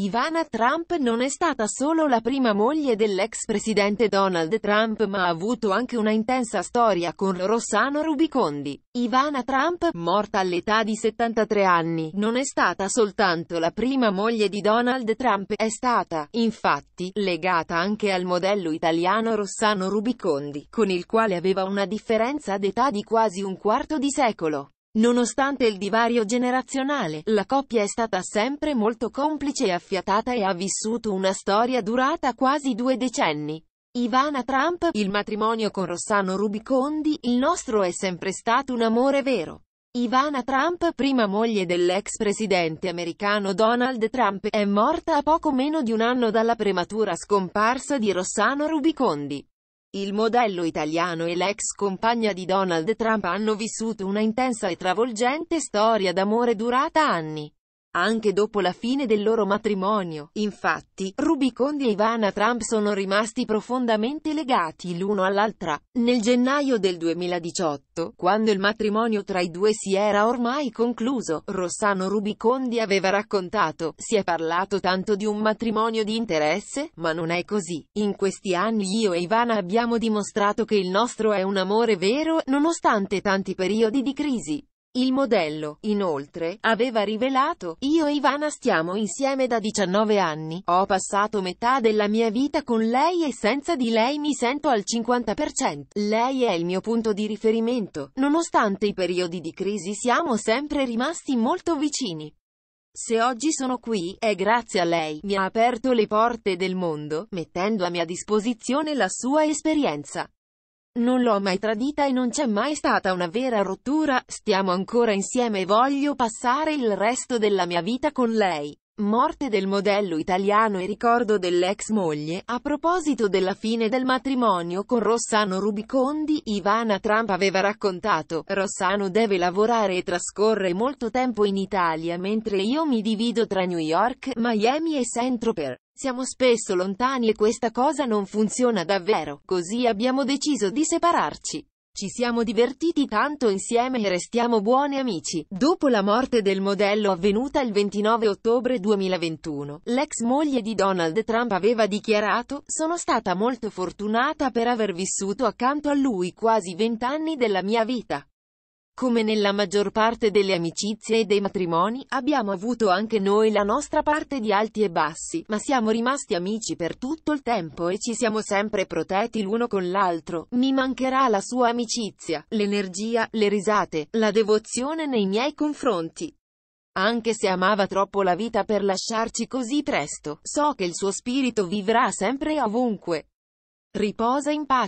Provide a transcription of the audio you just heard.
Ivana Trump non è stata solo la prima moglie dell'ex presidente Donald Trump ma ha avuto anche una intensa storia con Rossano Rubicondi. Ivana Trump, morta all'età di 73 anni, non è stata soltanto la prima moglie di Donald Trump, è stata, infatti, legata anche al modello italiano Rossano Rubicondi, con il quale aveva una differenza d'età di quasi un quarto di secolo. Nonostante il divario generazionale, la coppia è stata sempre molto complice e affiatata e ha vissuto una storia durata quasi due decenni. Ivana Trump, il matrimonio con Rossano Rubicondi, il nostro è sempre stato un amore vero. Ivana Trump, prima moglie dell'ex presidente americano Donald Trump, è morta a poco meno di un anno dalla prematura scomparsa di Rossano Rubicondi. Il modello italiano e l'ex compagna di Donald Trump hanno vissuto una intensa e travolgente storia d'amore durata anni anche dopo la fine del loro matrimonio. Infatti, Rubicondi e Ivana Trump sono rimasti profondamente legati l'uno all'altra. Nel gennaio del 2018, quando il matrimonio tra i due si era ormai concluso, Rossano Rubicondi aveva raccontato, si è parlato tanto di un matrimonio di interesse, ma non è così. In questi anni io e Ivana abbiamo dimostrato che il nostro è un amore vero, nonostante tanti periodi di crisi. Il modello, inoltre, aveva rivelato, io e Ivana stiamo insieme da 19 anni, ho passato metà della mia vita con lei e senza di lei mi sento al 50%, lei è il mio punto di riferimento, nonostante i periodi di crisi siamo sempre rimasti molto vicini. Se oggi sono qui, è grazie a lei, mi ha aperto le porte del mondo, mettendo a mia disposizione la sua esperienza. Non l'ho mai tradita e non c'è mai stata una vera rottura, stiamo ancora insieme e voglio passare il resto della mia vita con lei. Morte del modello italiano e ricordo dell'ex moglie. A proposito della fine del matrimonio con Rossano Rubicondi, Ivana Trump aveva raccontato, Rossano deve lavorare e trascorre molto tempo in Italia mentre io mi divido tra New York, Miami e Saint-Tropez. Siamo spesso lontani e questa cosa non funziona davvero, così abbiamo deciso di separarci. Ci siamo divertiti tanto insieme e restiamo buoni amici. Dopo la morte del modello avvenuta il 29 ottobre 2021, l'ex moglie di Donald Trump aveva dichiarato, sono stata molto fortunata per aver vissuto accanto a lui quasi vent'anni della mia vita. Come nella maggior parte delle amicizie e dei matrimoni, abbiamo avuto anche noi la nostra parte di alti e bassi, ma siamo rimasti amici per tutto il tempo e ci siamo sempre protetti l'uno con l'altro. Mi mancherà la sua amicizia, l'energia, le risate, la devozione nei miei confronti. Anche se amava troppo la vita per lasciarci così presto, so che il suo spirito vivrà sempre e ovunque. Riposa in pace.